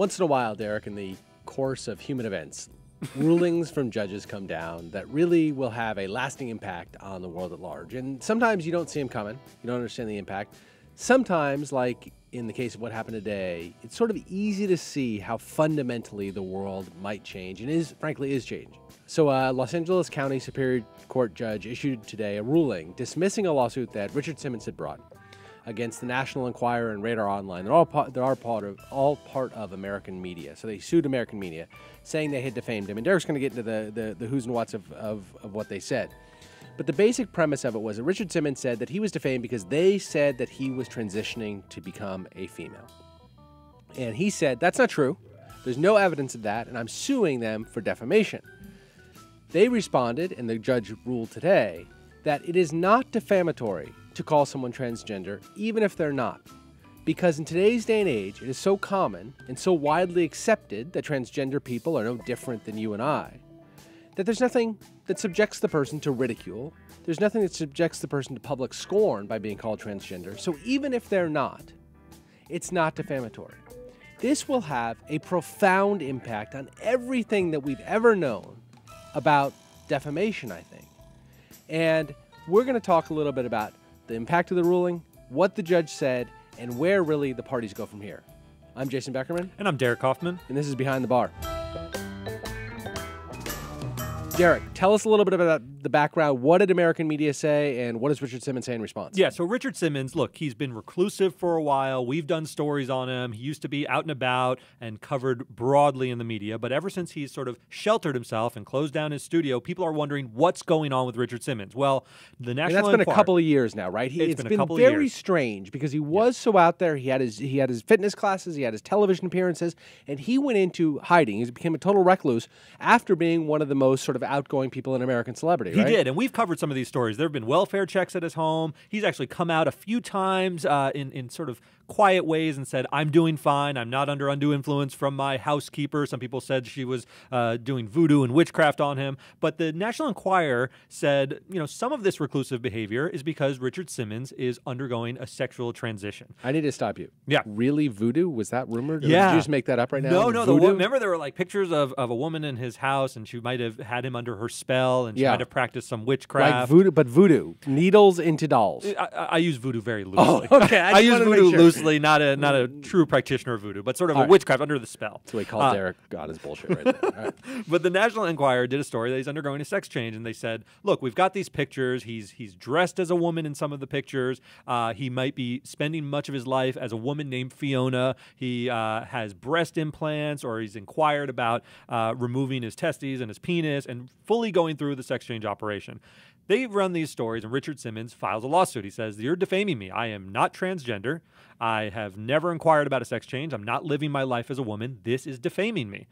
Once in a while, Derek, in the course of human events, rulings from judges come down that really will have a lasting impact on the world at large. And sometimes you don't see them coming, you don't understand the impact. Sometimes, like in the case of what happened today, it's sort of easy to see how fundamentally the world might change and is, frankly, is changing. So, uh, Los Angeles County Superior Court judge issued today a ruling dismissing a lawsuit that Richard Simmons had brought against the National Enquirer and Radar Online. They're all part, they are part of all part of American media. So they sued American media, saying they had defamed him. And Derek's going to get into the, the, the who's and whats of, of, of what they said. But the basic premise of it was that Richard Simmons said that he was defamed because they said that he was transitioning to become a female. And he said, that's not true. There's no evidence of that, and I'm suing them for defamation. They responded, and the judge ruled today that it is not defamatory to call someone transgender, even if they're not. Because in today's day and age, it is so common and so widely accepted that transgender people are no different than you and I, that there's nothing that subjects the person to ridicule. There's nothing that subjects the person to public scorn by being called transgender. So even if they're not, it's not defamatory. This will have a profound impact on everything that we've ever known about defamation, I think. And we're going to talk a little bit about the impact of the ruling, what the judge said, and where really the parties go from here. I'm Jason Beckerman. And I'm Derek Hoffman. And this is Behind the Bar. Derek, tell us a little bit about the background. What did American media say, and what does Richard Simmons say in response? Yeah, so Richard Simmons, look, he's been reclusive for a while. We've done stories on him. He used to be out and about and covered broadly in the media, but ever since he's sort of sheltered himself and closed down his studio, people are wondering what's going on with Richard Simmons. Well, the national and that's been a couple of years now, right? He, it's, it's been, been very years. strange because he was yeah. so out there. He had his he had his fitness classes, he had his television appearances, and he went into hiding. He became a total recluse after being one of the most sort of outgoing people in American celebrity. He did, and we've covered some of these stories. There have been welfare checks at his home. He's actually come out a few times uh, in in sort of quiet ways and said, I'm doing fine. I'm not under undue influence from my housekeeper. Some people said she was uh, doing voodoo and witchcraft on him. But the National Enquirer said, you know, some of this reclusive behavior is because Richard Simmons is undergoing a sexual transition. I need to stop you. Yeah. Really, voodoo? Was that rumored? yeah. Did you just make that up right now? No, no. The, remember, there were like pictures of, of a woman in his house and she might have had him under her spell and she yeah. might have practiced some witchcraft. Like voodoo, but voodoo. Needles into dolls. I, I, use voodoo very oh, loosely. Oh, okay. I, I use voodoo sure. loosely obviously not a not a mm. true practitioner of voodoo, but sort of All a right. witchcraft under the spell. So we called uh, Derek God is bullshit right there. but the National Enquirer did a story that he's undergoing a sex change, and they said, look, we've got these pictures. He's he's dressed as a woman in some of the pictures. Uh, he might be spending much of his life as a woman named Fiona. He uh, has breast implants, or he's inquired about uh, removing his testes and his penis, and fully going through the sex change operation. They run these stories, and Richard Simmons files a lawsuit. He says, You're defaming me. I am not transgender. I have never inquired about a sex change. I'm not living my life as a woman. This is defaming me.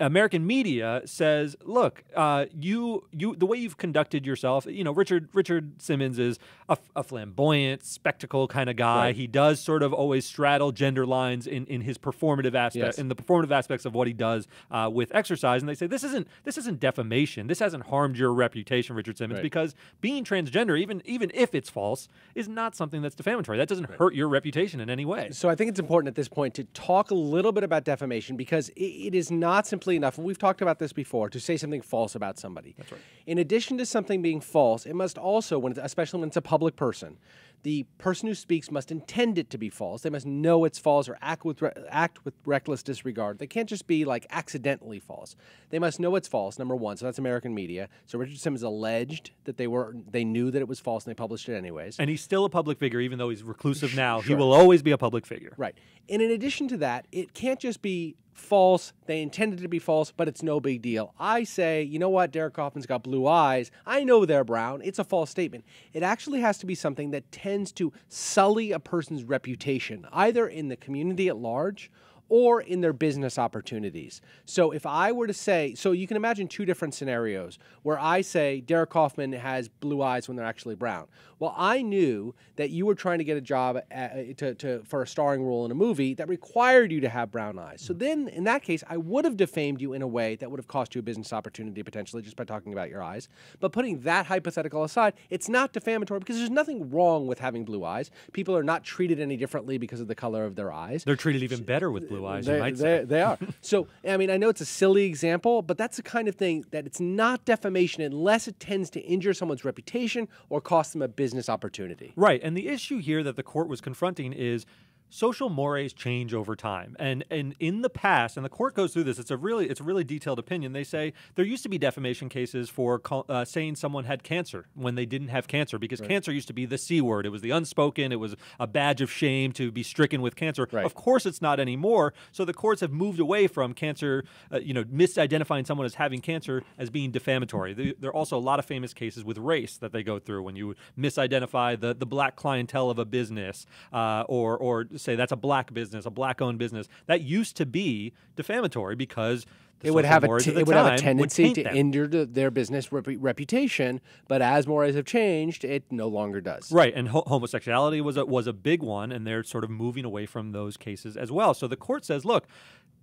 American media says, "Look, uh, you you the way you've conducted yourself, you know, Richard Richard Simmons is a, a flamboyant spectacle kind of guy. Right. He does sort of always straddle gender lines in, in his performative aspect, yes. in the performative aspects of what he does uh, with exercise." And they say, "This isn't this isn't defamation. This hasn't harmed your reputation, Richard Simmons, right. because being transgender, even even if it's false, is not something that's defamatory. That doesn't right. hurt your reputation in any way." So I think it's important at this point to talk a little bit about defamation because it, it is not not simply enough, and we've talked about this before, to say something false about somebody. That's right. In addition to something being false, it must also, when especially when it's a public person, the person who speaks must intend it to be false. They must know it's false or act with act with reckless disregard. They can't just be like accidentally false. They must know it's false. Number one, so that's American media. So Richard Simmons alleged that they were they knew that it was false and they published it anyways. And he's still a public figure, even though he's reclusive now. Sure. He will always be a public figure. Right. And in addition to that, it can't just be false. They intended to be false, but it's no big deal. I say, you know what? Derek Kaufman's got blue eyes. I know they're brown. It's a false statement. It actually has to be something that tends to sully a person's reputation, either in the community at large or in their business opportunities. So if I were to say, so you can imagine two different scenarios where I say Derek Kaufman has blue eyes when they're actually brown. Well, I knew that you were trying to get a job at, uh, to, to, for a starring role in a movie that required you to have brown eyes. So then in that case, I would have defamed you in a way that would have cost you a business opportunity potentially just by talking about your eyes. But putting that hypothetical aside, it's not defamatory because there's nothing wrong with having blue eyes. People are not treated any differently because of the color of their eyes. They're treated even better with blue blue eyes. They, they, they are. so, I mean, I know it's a silly example, but that's the kind of thing that it's not defamation unless it tends to injure someone's reputation or cost them a business opportunity. Right. And the issue here that the court was confronting is social mores change over time and and in the past and the court goes through this it's a really it's a really detailed opinion they say there used to be defamation cases for uh, saying someone had cancer when they didn't have cancer because right. cancer used to be the c word it was the unspoken it was a badge of shame to be stricken with cancer right. of course it's not anymore so the courts have moved away from cancer uh, you know misidentifying someone as having cancer as being defamatory there are also a lot of famous cases with race that they go through when you misidentify the the black clientele of a business uh, or or say that's a black business, a black owned business. That used to be defamatory because it would have a t- it would have a tendency to them. injure the, their business rep- reputation. But as mores have changed, it no longer does. Right, and ho- homosexuality was a, was a big one, and they're sort of moving away from those cases as well. So the court says, look,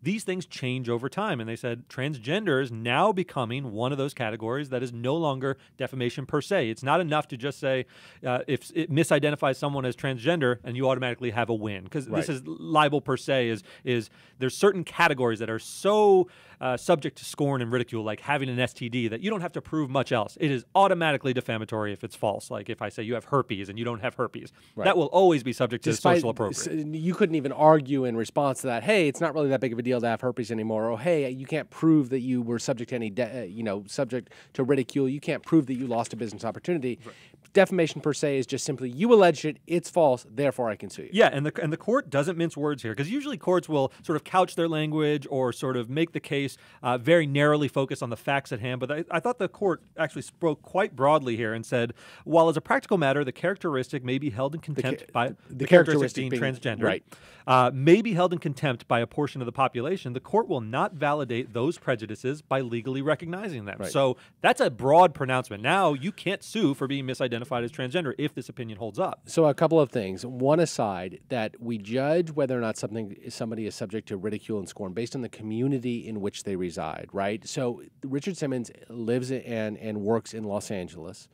these things change over time. And they said transgender is now becoming one of those categories that is no longer defamation per se. It's not enough to just say uh, if it misidentifies someone as transgender and you automatically have a win because right. this is libel per se. Is is there's certain categories that are so uh, subject to scorn and ridicule, like having an STD, that you don't have to prove much else. It is automatically defamatory if it's false. Like if I say you have herpes and you don't have herpes, right. that will always be subject to Despite, social appropriate. You couldn't even argue in response to that. Hey, it's not really that big of a deal able to have herpes anymore, or hey, you can't prove that you were subject to any, de- uh, you know, subject to ridicule. You can't prove that you lost a business opportunity. Right. Defamation per se is just simply you alleged it, it's false, therefore I can sue you. Yeah, and the and the court doesn't mince words here because usually courts will sort of couch their language or sort of make the case uh, very narrowly focused on the facts at hand. But I, I thought the court actually spoke quite broadly here and said, while as a practical matter, the characteristic may be held in contempt the ca- by the, the characteristic, characteristic, being, transgender, right, uh, may be held in contempt by a portion of the population population, the court will not validate those prejudices by legally recognizing them. Right. So that's a broad pronouncement. Now you can't sue for being misidentified as transgender if this opinion holds up. So a couple of things. One aside that we judge whether or not something somebody is subject to ridicule and scorn based on the community in which they reside, right? So Richard Simmons lives and and works in Los Angeles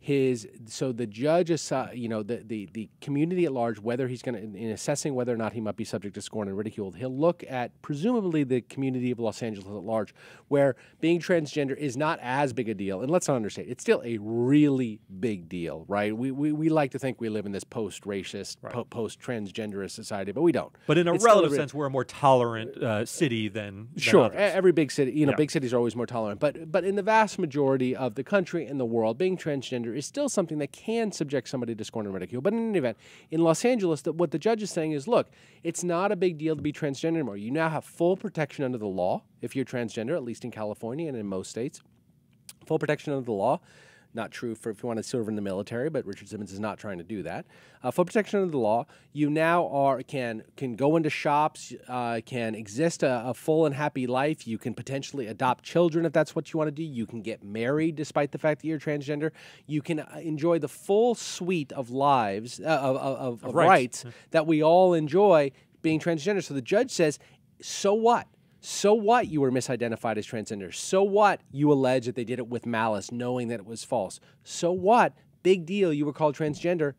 his so the judge you know the, the the community at large whether he's going to in assessing whether or not he might be subject to scorn and ridicule he'll look at presumably the community of los angeles at large where being transgender is not as big a deal and let's not understate it's still a really big deal right we we, we like to think we live in this post-racist right. po post-transgenderist society but we don't but in a it's relative sense we're a more tolerant uh, city than, than sure others. every big city you know yeah. big cities are always more tolerant but but in the vast majority of the country and the world being transgender gender is still something that can subject somebody to scorn and ridicule. But in any event, in Los Angeles, the, what the judge is saying is look, it's not a big deal to be transgender anymore. You now have full protection under the law if you're transgender, at least in California and in most states, full protection under the law. Not true for if you want to serve in the military, but Richard Simmons is not trying to do that. Uh, for protection under the law, you now are can can go into shops, uh, can exist a, a, full and happy life. You can potentially adopt children if that's what you want to do. You can get married despite the fact that you're transgender. You can uh, enjoy the full suite of lives uh, of, of, of, of, rights, rights that we all enjoy being transgender. So the judge says, so what? So what you were misidentified as transgender? So what you allege that they did it with malice, knowing that it was false? So what? Big deal. You were called transgender.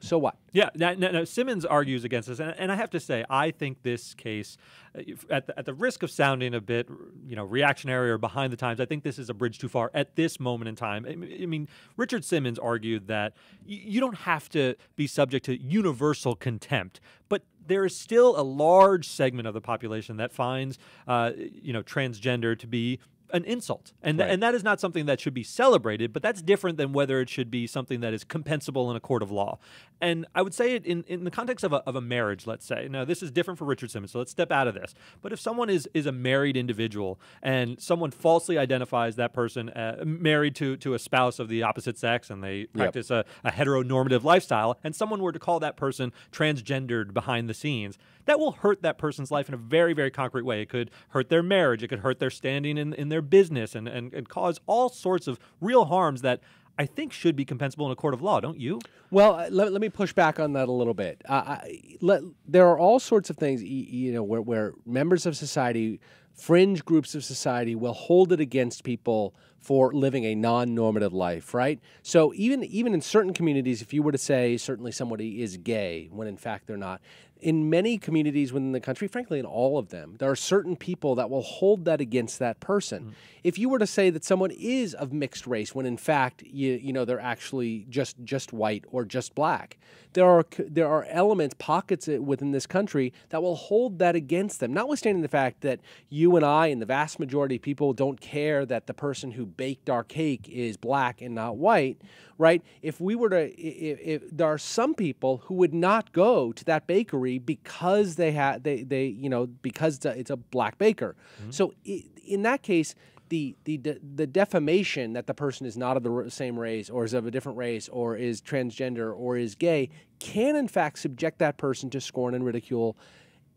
So what? Yeah, now, now, Simmons argues against this, and, and, I have to say, I think this case, uh, at the, at the risk of sounding a bit, you know, reactionary or behind the times, I think this is a bridge too far at this moment in time. I, mean, Richard Simmons argued that you don't have to be subject to universal contempt, but there is still a large segment of the population that finds, uh, you know, transgender to be an insult. And, th- right. and that is not something that should be celebrated, but that's different than whether it should be something that is compensable in a court of law. And I would say it in, in the context of a, of a marriage, let's say. Now, this is different for Richard Simmons, so let's step out of this. But if someone is, is a married individual and someone falsely identifies that person uh, married to, to a spouse of the opposite sex and they practice yep. a, a heteronormative lifestyle, and someone were to call that person transgendered behind the scenes, that will hurt that person's life in a very, very concrete way. It could hurt their marriage, it could hurt their standing in, in their business, and, and, and cause all sorts of real harms that I think should be compensable in a court of law, don't you? Well, uh, let, let me push back on that a little bit. Uh, I, let, there are all sorts of things, you know, where, where members of society, fringe groups of society, will hold it against people for living a non-normative life, right? So even even in certain communities, if you were to say certainly somebody is gay when in fact they're not, in many communities within the country, frankly, in all of them, there are certain people that will hold that against that person. Mm. If you were to say that someone is of mixed race when in fact you you know they're actually just just white or just black, there are there are elements pockets uh, within this country that will hold that against them, notwithstanding the fact that you and I and the vast majority of people don't care that the person who baked our cake is black and not white, right? If we were to, if, if there are some people who would not go to that bakery because they had, they, they, you know, because it's a black baker. Mm-hmm. So in that case, the, the the defamation that the person is not of the same race or is of a different race or is transgender or is gay can in fact subject that person to scorn and ridicule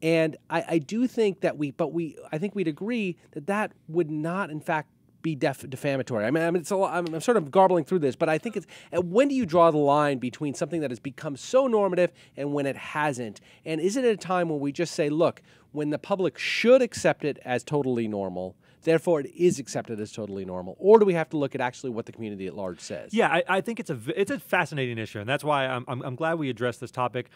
and I, I do think that we but we i think we'd agree that that would not in fact be def- defamatory? I mean, I mean it's am I'm, I'm sort of garbling through this, but I think it's when do you draw the line between something that has become so normative and when it hasn't? And is it at a time when we just say, look, when the public should accept it as totally normal, therefore it is accepted as totally normal or do we have to look at actually what the community at large says yeah i, I think it's a it's a fascinating issue and that's why I'm, I'm, I'm glad we addressed this topic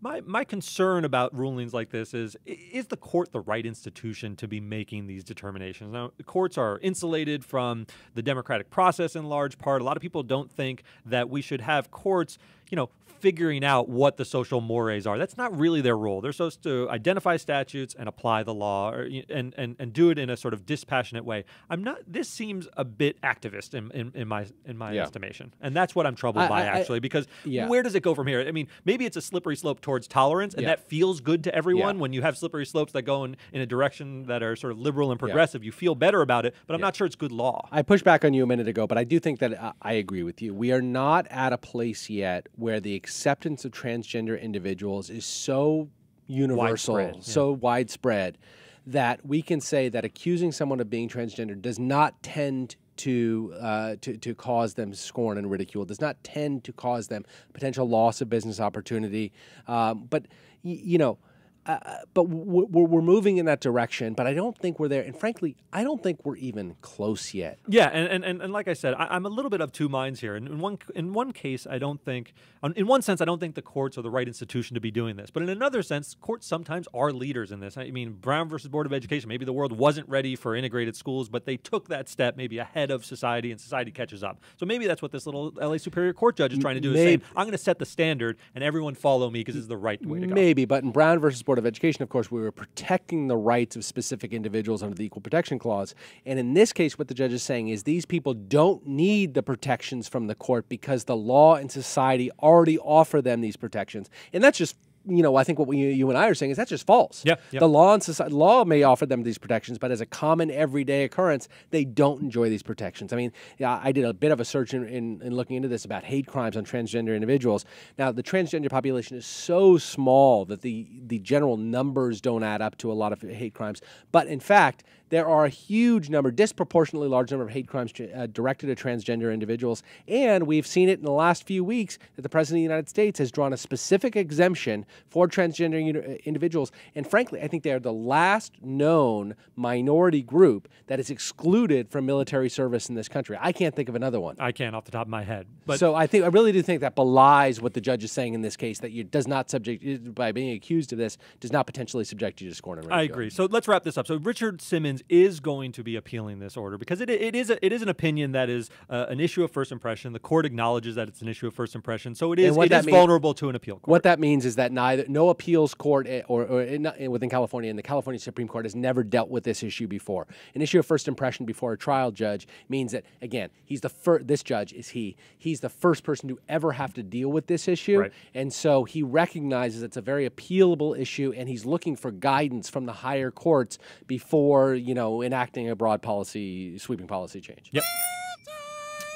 my, my concern about rulings like this is is the court the right institution to be making these determinations? Now, courts are insulated from the democratic process in large part. A lot of people don't think that we should have courts you know, figuring out what the social mores are. That's not really their role. They're supposed to identify statutes and apply the law or, and, and, and do it in a sort of dispassionate way. I'm not, this seems a bit activist in, in, in my, in my yeah. estimation. And that's what I'm troubled I, by I, actually, because yeah. where does it go from here? I mean, maybe it's a slippery slope towards tolerance and yeah. that feels good to everyone when you have slippery slopes that go in, in a direction that are sort of liberal and progressive. You feel better about it, but I'm not sure it's good law. I pushed back on you a minute ago, but I do think that I, uh, I agree with you. We are not at a place yet where the acceptance of transgender individuals is so universal, widespread, so widespread, that we can say that accusing someone of being transgender does not tend to, uh, to, to cause them scorn and ridicule, does not tend to cause them potential loss of business opportunity. Um, but, you know, uh, but we're, we're, moving in that direction, but I don't think we're there. And frankly, I don't think we're even close yet. Yeah, and, and, and like I said, I, am a little bit of two minds here. And in one, in one case, I don't think, in one sense, I don't think the courts are the right institution to be doing this. But in another sense, courts sometimes are leaders in this. I mean, Brown versus Board of Education, maybe the world wasn't ready for integrated schools, but they took that step maybe ahead of society and society catches up. So maybe that's what this little LA Superior Court judge is trying to do maybe. is saying, I'm going to set the standard and everyone follow me because it's the right way to go. Maybe, but in Brown versus Board Board of Education, of course, we were protecting the rights of specific individuals under the Equal Protection Clause. And in this case, what the judge is saying is these people don't need the protections from the court because the law and society already offer them these protections. And that's just you know, I think what we, you and I are saying is that's just false. Yeah, The law and society, law may offer them these protections, but as a common everyday occurrence, they don't enjoy these protections. I mean, yeah, I did a bit of a search in, in, in looking into this about hate crimes on transgender individuals. Now, the transgender population is so small that the the general numbers don't add up to a lot of hate crimes. But in fact, there are a huge number, disproportionately large number of hate crimes uh, directed at transgender individuals. And we've seen it in the last few weeks that the President of the United States has drawn a specific exemption for transgender uh, individuals. And frankly, I think they are the last known minority group that is excluded from military service in this country. I can't think of another one. I can't off the top of my head. But so I think I really do think that belies what the judge is saying in this case that you does not subject by being accused of this does not potentially subject you to scorn and ridicule. I agree. So let's wrap this up. So Richard Simmons is going to be appealing this order because it, it is a, it is an opinion that is uh, an issue of first impression. The court acknowledges that it's an issue of first impression. So it is it is vulnerable to an appeal court. What that means is that not either no appeals court eh, or, or in, eh, eh, within California, and the California Supreme Court has never dealt with this issue before. An issue of first impression before a trial judge means that again, he's the first. This judge is he. He's the first person to ever have to deal with this issue, right. and so he recognizes it's a very appealable issue, and he's looking for guidance from the higher courts before you know enacting a broad policy, sweeping policy change. Yep.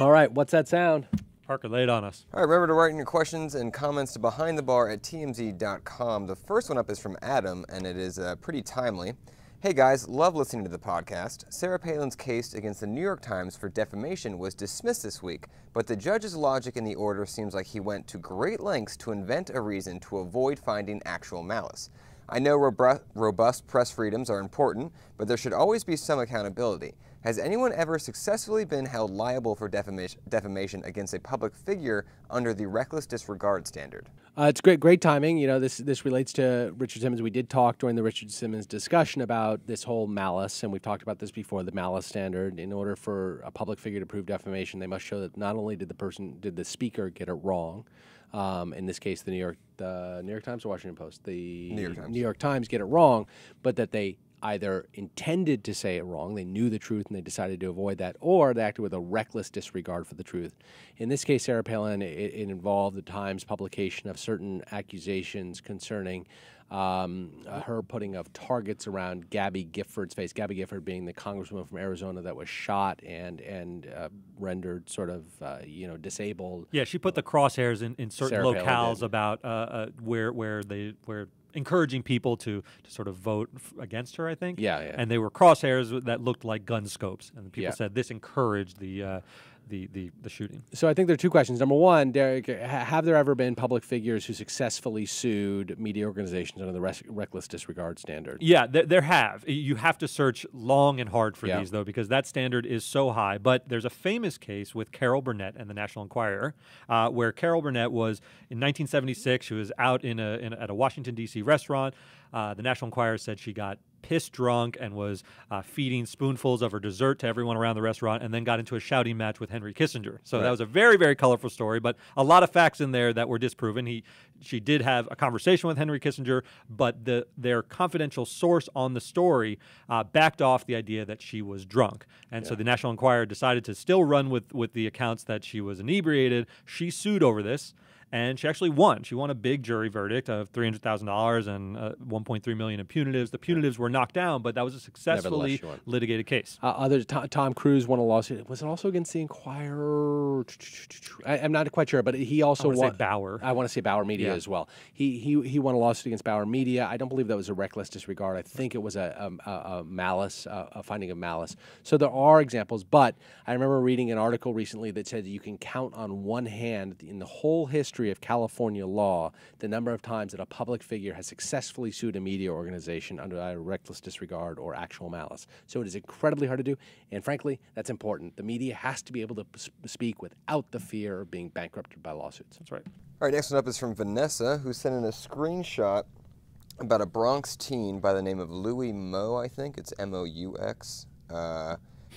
All right, what's that sound? Parker, lay it on us. All right, remember to write in your questions and comments to behindthebar at tmz.com. The first one up is from Adam, and it is uh, pretty timely. Hey guys, love listening to the podcast. Sarah Palin's case against the New York Times for defamation was dismissed this week, but the judge's logic in the order seems like he went to great lengths to invent a reason to avoid finding actual malice. I know robust press freedoms are important, but there should always be some accountability. Has anyone ever successfully been held liable for defamation, against a public figure under the reckless disregard standard? Uh, it's great, great timing. You know, this this relates to Richard Simmons. We did talk during the Richard Simmons discussion about this whole malice, and we've talked about this before. The malice standard. In order for a public figure to prove defamation, they must show that not only did the person, did the speaker get it wrong. Um, in this case, the New York, the New York Times or Washington Post, the New York Times, New York Times get it wrong, but that they either intended to say it wrong, they knew the truth and they decided to avoid that, or they acted with a reckless disregard for the truth. In this case, Sarah Palin, it, it involved the Times publication of certain accusations concerning um, uh, her putting of targets around Gabby Gifford's face. Gabby Gifford being the congresswoman from Arizona that was shot and and uh, rendered sort of uh, you know disabled. Yeah, she put the crosshairs in, in certain Sarah locales about uh, uh, where where they where encouraging people to to sort of vote against her. I think. Yeah, yeah. And they were crosshairs that looked like gun scopes, and people yeah. said this encouraged the uh, the, the, the shooting? So I think there are two questions. Number one, Derek, have there ever been public figures who successfully sued media organizations under the rec- reckless disregard standard? Yeah, th- there have. You have to search long and hard for yeah. these, though, because that standard is so high. But there's a famous case with Carol Burnett and the National Enquirer, uh, where Carol Burnett was in 1976, she was out in a, in a at a Washington, D.C. restaurant. Uh, the National Enquirer said she got Pissed, drunk and was uh, feeding spoonfuls of her dessert to everyone around the restaurant, and then got into a shouting match with Henry Kissinger. So right. that was a very very colorful story, but a lot of facts in there that were disproven. He she did have a conversation with Henry Kissinger, but the their confidential source on the story uh, backed off the idea that she was drunk, and yeah. so the National Enquirer decided to still run with with the accounts that she was inebriated. She sued over this and she actually won. She won a big jury verdict of three hundred thousand dollars and uh, one point three million in punitives. The punitives were knocked down, but that was a successfully litigated case. Uh, other Tom, Tom, Cruise won a lawsuit. Was it also against the Inquirer? I, am not quite sure, but he also I won. Bauer. I want to say Bauer Media yeah. as well. He he he won a lawsuit against Bauer Media. I don't believe that was a reckless disregard. I think it was a, um, a, a malice, a, a finding of malice. So there are examples, but I remember reading an article recently that said that you can count on one hand in the whole history history of California law the number of times that a public figure has successfully sued a media organization under either reckless disregard or actual malice. So it is incredibly hard to do, and frankly, that's important. The media has to be able to speak without the fear of being bankrupted by lawsuits. That's right. All right, next one up is from Vanessa, who sent in a screenshot about a Bronx teen by the name of Louis Mo, I think. It's M O U X, uh,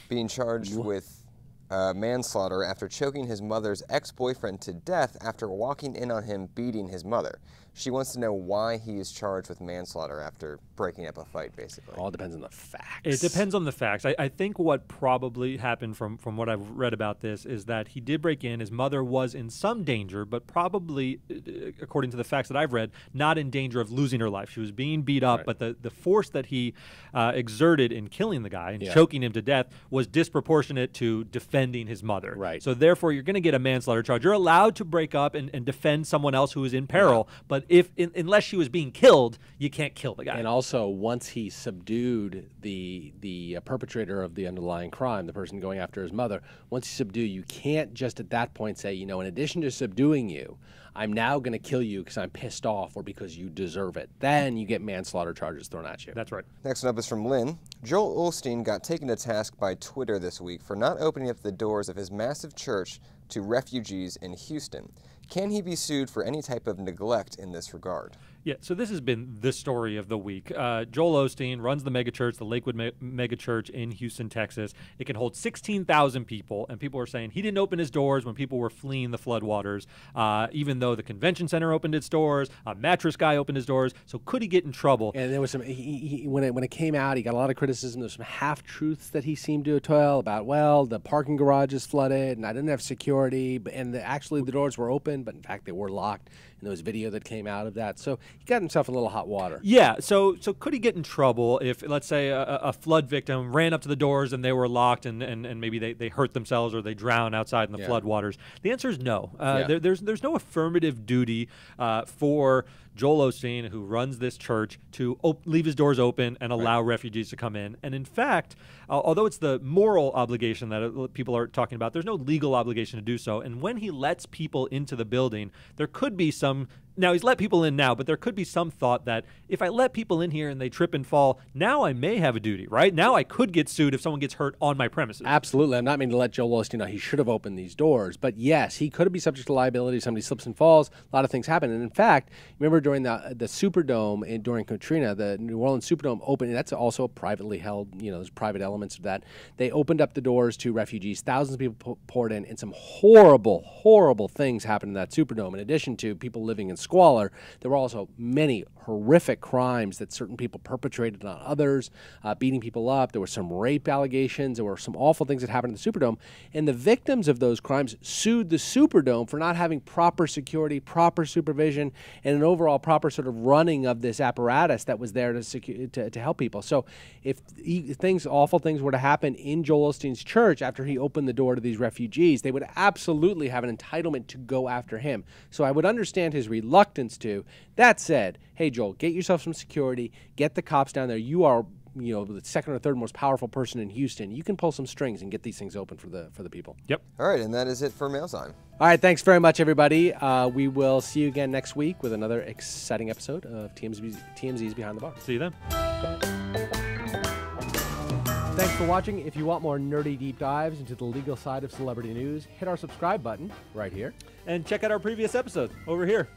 being charged what? with uh, manslaughter after choking his mother's ex-boyfriend to death after walking in on him beating his mother. She wants to know why he is charged with manslaughter after breaking up a fight, basically. All depends on the facts. It depends on the facts. I, I think what probably happened from, from what I've read about this is that he did break in. His mother was in some danger, but probably, uh, according to the facts that I've read, not in danger of losing her life. She was being beat up, right. but the, the force that he uh, exerted in killing the guy and yeah. choking him to death was disproportionate to defending his mother. Right. So, therefore, you're going to get a manslaughter charge. You're allowed to break up and, and defend someone else who is in peril, yeah. but if in, unless she was being killed, you can't kill the guy. And also, once he subdued the the uh, perpetrator of the underlying crime, the person going after his mother, once you subdue, you can't just at that point say, you know, in addition to subduing you, I'm now going to kill you because I'm pissed off or because you deserve it. Then you get manslaughter charges thrown at you. That's right. Next one up is from Lynn. Joel Ulstein got taken to task by Twitter this week for not opening up the doors of his massive church to refugees in Houston. Can he be sued for any type of neglect in this regard? Yeah, so this has been the story of the week. Uh, Joel Osteen runs the megachurch, the Lakewood me- megachurch in Houston, Texas. It can hold 16,000 people, and people are saying he didn't open his doors when people were fleeing the floodwaters, uh, even though the convention center opened its doors, a mattress guy opened his doors. So could he get in trouble? And there was some, he, he, when, it, when it came out, he got a lot of criticism. There's some half truths that he seemed to tell about, well, the parking garage is flooded, and I didn't have security, and the, actually the doors were open, but in fact they were locked there was video that came out of that. So he got himself a little hot water. Yeah. So so could he get in trouble if, let's say, a, a flood victim ran up to the doors and they were locked and, and, and maybe they, they hurt themselves or they drown outside in the yeah. flood waters? The answer is no. Uh, yeah. there, there's, there's no affirmative duty uh, for – Joel Osteen, who runs this church, to op- leave his doors open and allow right. refugees to come in. And in fact, uh, although it's the moral obligation that uh, people are talking about, there's no legal obligation to do so. And when he lets people into the building, there could be some now he's let people in now, but there could be some thought that if I let people in here and they trip and fall, now I may have a duty, right? Now I could get sued if someone gets hurt on my premises. Absolutely. I'm not meaning to let Joe Osteen know he should have opened these doors, but yes, he could be subject to liability if somebody slips and falls. A lot of things happen. And in fact, remember during the the Superdome and during Katrina, the New Orleans Superdome opened, that's also a privately held, you know, there's private elements of that. They opened up the doors to refugees. Thousands of people poured in, and some horrible, horrible things happened in that Superdome, in addition to people living in squalor, there were also many horrific crimes that certain people perpetrated on others, uh, beating people up. There were some rape allegations. There were some awful things that happened in the Superdome. And the victims of those crimes sued the Superdome for not having proper security, proper supervision, and an overall proper sort of running of this apparatus that was there to, secu- to, to help people. So if things, awful things were to happen in Joel Osteen's church after he opened the door to these refugees, they would absolutely have an entitlement to go after him. So I would understand his reluctance reluctance to. That said, hey, Joel, get yourself some security, get the cops down there. You are you know the second or third most powerful person in Houston, you can pull some strings and get these things open for the for the people. Yep. All right, and that is it for Mail Time. All right, thanks very much, everybody. Uh, we will see you again next week with another exciting episode of TMZ's, TMZ's Behind the Bar. See you then. Thanks for watching. If you want more nerdy deep dives into the legal side of celebrity news, hit our subscribe button right here. And check out our previous episodes over here.